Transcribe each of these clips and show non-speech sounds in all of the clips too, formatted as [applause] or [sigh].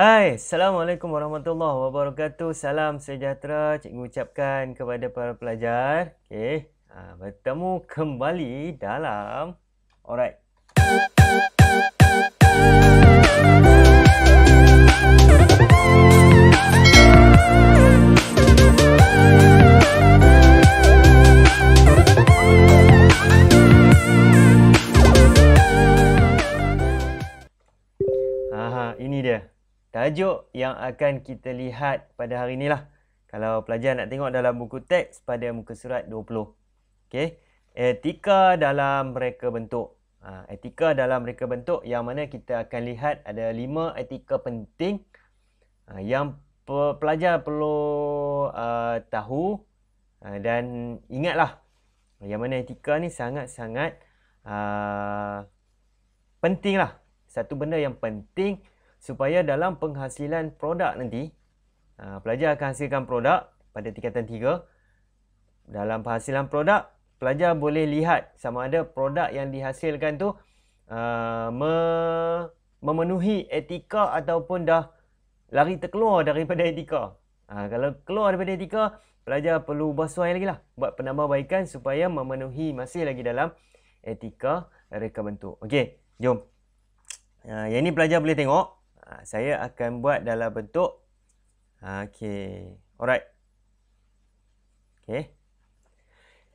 Hai, Assalamualaikum Warahmatullahi Wabarakatuh Salam sejahtera Cikgu ucapkan kepada para pelajar Okay, ha, ah, bertemu kembali dalam Alright, tajuk yang akan kita lihat pada hari lah. Kalau pelajar nak tengok dalam buku teks pada muka surat 20. Okay, Etika dalam mereka bentuk. Ha, etika dalam mereka bentuk yang mana kita akan lihat ada lima etika penting ha, yang pe- pelajar perlu uh, tahu ha, dan ingatlah yang mana etika ni sangat-sangat uh, lah. Satu benda yang penting supaya dalam penghasilan produk nanti ha, pelajar akan hasilkan produk pada tingkatan 3 dalam penghasilan produk pelajar boleh lihat sama ada produk yang dihasilkan tu ha, memenuhi etika ataupun dah lari terkeluar daripada etika ha, kalau keluar daripada etika pelajar perlu ubah suai lagi lah buat penambahbaikan supaya memenuhi masih lagi dalam etika reka bentuk. Okey, jom. Uh, yang ini pelajar boleh tengok saya akan buat dalam bentuk ah, okey. Alright. Okey.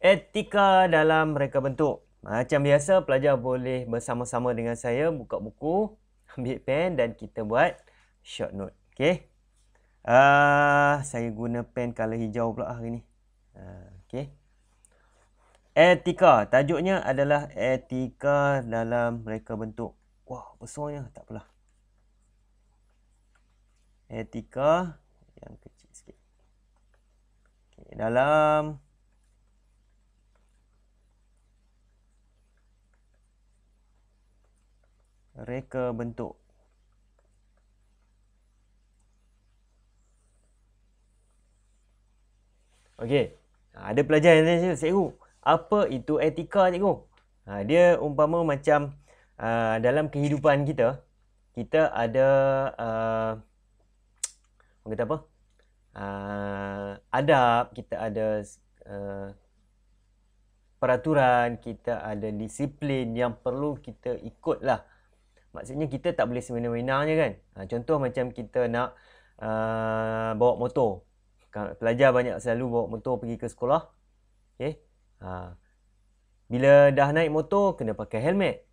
Etika dalam reka bentuk. Macam biasa pelajar boleh bersama-sama dengan saya buka buku, ambil pen dan kita buat short note. Okey. uh, saya guna pen color hijau pula hari ni. Ah uh, okey. Etika. Tajuknya adalah etika dalam reka bentuk. Wah, besarnya. Tak apalah etika yang kecil sikit. Okay, dalam reka bentuk Okey. Ha, ada pelajar yang tanya cikgu, apa itu etika cikgu? Ha, dia umpama macam uh, dalam kehidupan kita, kita ada uh, orang kata apa? Uh, adab, kita ada uh, peraturan, kita ada disiplin yang perlu kita ikut lah. Maksudnya kita tak boleh semena-mena je kan. Uh, contoh macam kita nak uh, bawa motor. Pelajar banyak selalu bawa motor pergi ke sekolah. Okay. Uh, bila dah naik motor, kena pakai helmet.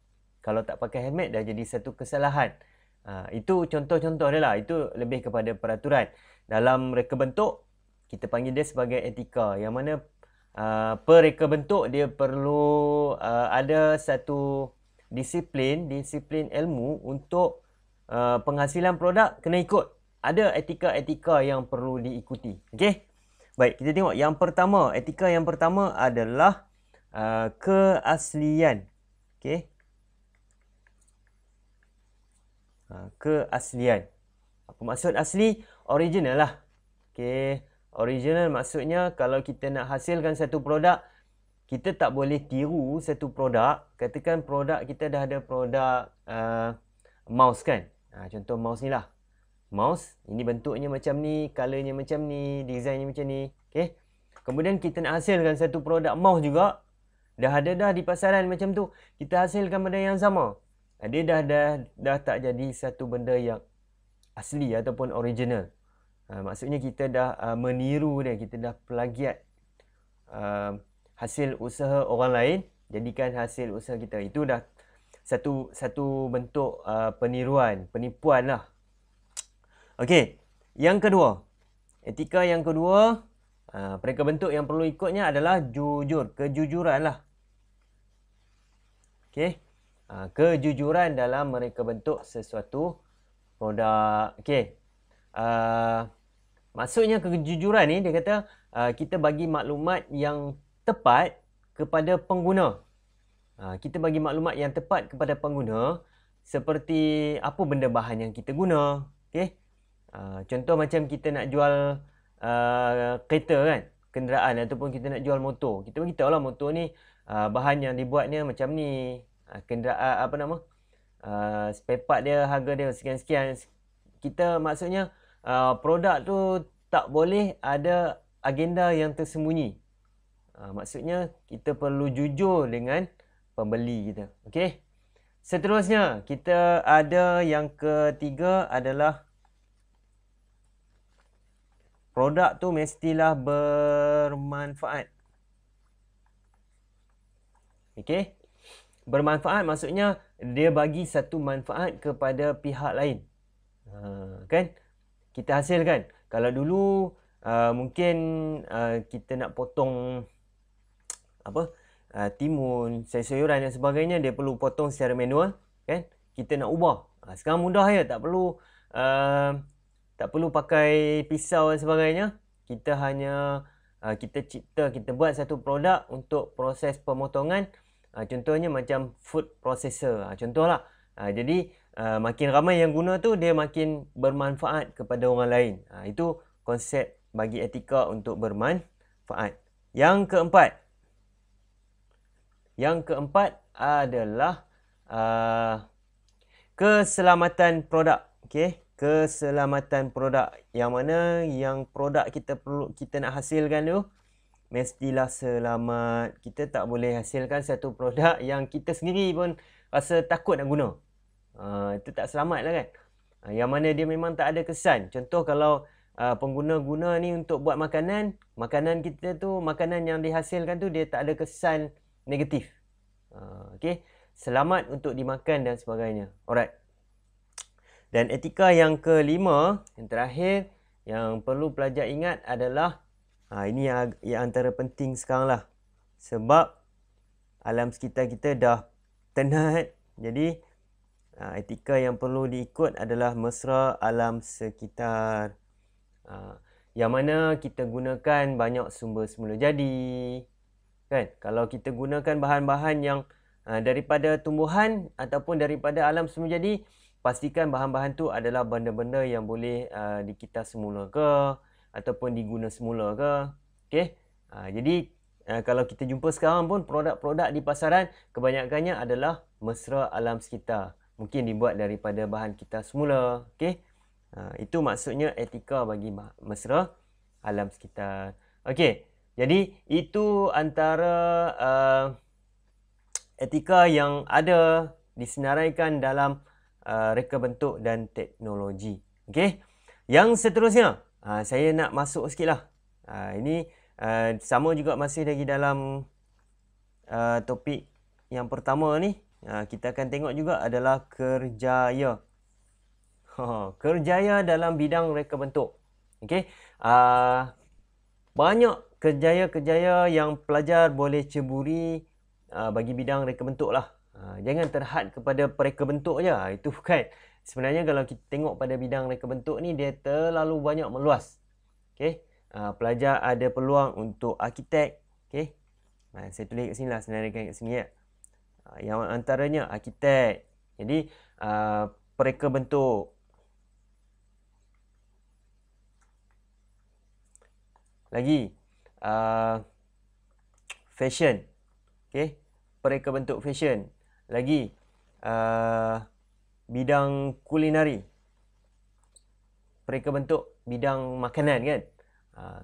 Kalau tak pakai helmet, dah jadi satu kesalahan. Ha, itu contoh-contoh dia lah. Itu lebih kepada peraturan. Dalam reka bentuk, kita panggil dia sebagai etika. Yang mana uh, per reka bentuk, dia perlu uh, ada satu disiplin, disiplin ilmu untuk uh, penghasilan produk kena ikut. Ada etika-etika yang perlu diikuti. Okey? Baik, kita tengok yang pertama. Etika yang pertama adalah uh, keaslian. Okey? Ha, keaslian. Apa maksud asli? Original lah. Okay. Original maksudnya kalau kita nak hasilkan satu produk, kita tak boleh tiru satu produk. Katakan produk kita dah ada produk uh, mouse kan? Uh, contoh mouse ni lah. Mouse, ini bentuknya macam ni, colornya macam ni, designnya macam ni. Okay. Kemudian kita nak hasilkan satu produk mouse juga. Dah ada dah di pasaran macam tu. Kita hasilkan benda yang sama dia dah dah dah tak jadi satu benda yang asli ataupun original ah, maksudnya kita dah ah, meniru dia kita dah plagiat ah, hasil usaha orang lain jadikan hasil usaha kita itu dah satu satu bentuk peniruan penipuan lah okey yang kedua etika yang kedua mereka bentuk yang perlu ikutnya adalah jujur kejujuran lah okey Ha, kejujuran dalam mereka bentuk sesuatu produk. Okey. Uh, maksudnya kejujuran ni dia kata uh, kita bagi maklumat yang tepat kepada pengguna. Ha, kita bagi maklumat yang tepat kepada pengguna seperti apa benda bahan yang kita guna. Okey. Uh, contoh macam kita nak jual uh, kereta kan, kenderaan ataupun kita nak jual motor. Kita beritahu lah motor ni uh, bahan yang dibuatnya macam ni. Ah, kenderaan ah, apa nama? Uh, spare part dia harga dia sekian-sekian. Kita maksudnya uh, produk tu tak boleh ada agenda yang tersembunyi. Uh, maksudnya kita perlu jujur dengan pembeli kita. Okey. Seterusnya kita ada yang ketiga adalah produk tu mestilah bermanfaat. Okey, bermanfaat maksudnya dia bagi satu manfaat kepada pihak lain. Ha, kan? Kita hasilkan. Kalau dulu uh, mungkin uh, kita nak potong apa? Uh, timun, sayur-sayuran dan sebagainya dia perlu potong secara manual, kan? Kita nak ubah. Ha, sekarang mudah ya, tak perlu uh, tak perlu pakai pisau dan sebagainya. Kita hanya kita cipta, kita buat satu produk untuk proses pemotongan. Ha, contohnya macam food processor ha, contohlah ha, jadi makin ramai yang guna tu dia makin bermanfaat kepada orang lain itu konsep bagi etika untuk bermanfaat yang keempat yang keempat adalah keselamatan produk okey keselamatan produk yang mana yang produk kita perlu kita nak hasilkan tu mestilah selamat. Kita tak boleh hasilkan satu produk yang kita sendiri pun rasa takut nak guna. Ha, itu tak selamat lah kan. Ha, yang mana dia memang tak ada kesan. Contoh kalau ha, pengguna guna ni untuk buat makanan, makanan kita tu, makanan yang dihasilkan tu dia tak ada kesan negatif. Ha, okay. Selamat untuk dimakan dan sebagainya. Alright. Dan etika yang kelima, yang terakhir, yang perlu pelajar ingat adalah Ha, ini yang, yang antara penting sekarang lah. Sebab alam sekitar kita dah tenat. Jadi ha, etika yang perlu diikut adalah mesra alam sekitar. Ha, yang mana kita gunakan banyak sumber semula jadi. Kan? Kalau kita gunakan bahan-bahan yang ha, daripada tumbuhan ataupun daripada alam semula jadi, pastikan bahan-bahan tu adalah benda-benda yang boleh ha, dikita semula ke. Uh, ataupun diguna semula ke. Okey. Ha, jadi uh, kalau kita jumpa sekarang pun produk-produk di pasaran kebanyakannya adalah mesra alam sekitar. Mungkin dibuat daripada bahan kita semula. Okey. Ha, itu maksudnya etika bagi mesra alam sekitar. Okey. Jadi itu antara uh, etika yang ada disenaraikan dalam uh, reka bentuk dan teknologi. Okey. Yang seterusnya, uh, saya nak masuk sikit lah. Uh, ini uh, sama juga masih lagi dalam uh, topik yang pertama ni. Uh, kita akan tengok juga adalah kerjaya. Ha, kerjaya dalam bidang reka bentuk. Okay. Uh, banyak kerjaya-kerjaya yang pelajar boleh ceburi uh, bagi bidang reka bentuk lah. Uh, jangan terhad kepada reka bentuk je. Itu bukan. [laughs] sebenarnya kalau kita tengok pada bidang reka bentuk ni dia terlalu banyak meluas okey uh, pelajar ada peluang untuk arkitek okey uh, saya tulis kat sinilah senaraikan kat sini ya uh, yang antaranya arkitek jadi uh, pereka bentuk lagi uh, fashion okey pereka bentuk fashion lagi uh, bidang kulinari. Mereka bentuk bidang makanan kan. Uh,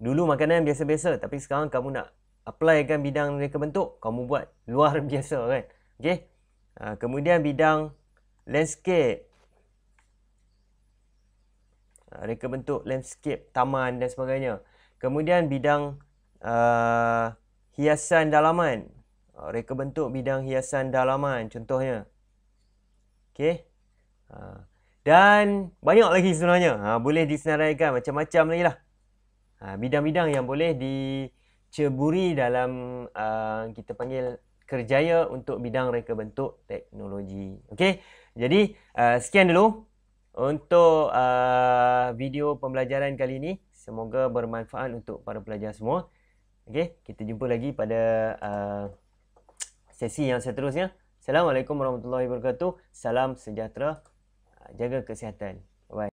dulu makanan biasa-biasa tapi sekarang kamu nak applykan bidang mereka bentuk, kamu buat luar [laughs] biasa kan. Okey. Uh, kemudian bidang landscape ah, mereka bentuk landscape, taman dan sebagainya. Kemudian bidang uh, hiasan dalaman. Mereka bentuk bidang hiasan dalaman contohnya. Okay. Ha. Dan banyak lagi sebenarnya. Ha. Boleh disenaraikan macam-macam lagi lah. Ha, bidang-bidang yang boleh diceburi dalam uh, kita panggil kerjaya untuk bidang reka bentuk teknologi. Okay. Jadi uh, sekian dulu untuk uh, video pembelajaran kali ini. Semoga bermanfaat untuk para pelajar semua. Okay. Kita jumpa lagi pada uh, sesi yang seterusnya. Assalamualaikum warahmatullahi wabarakatuh. Salam sejahtera. Jaga kesihatan. Bye.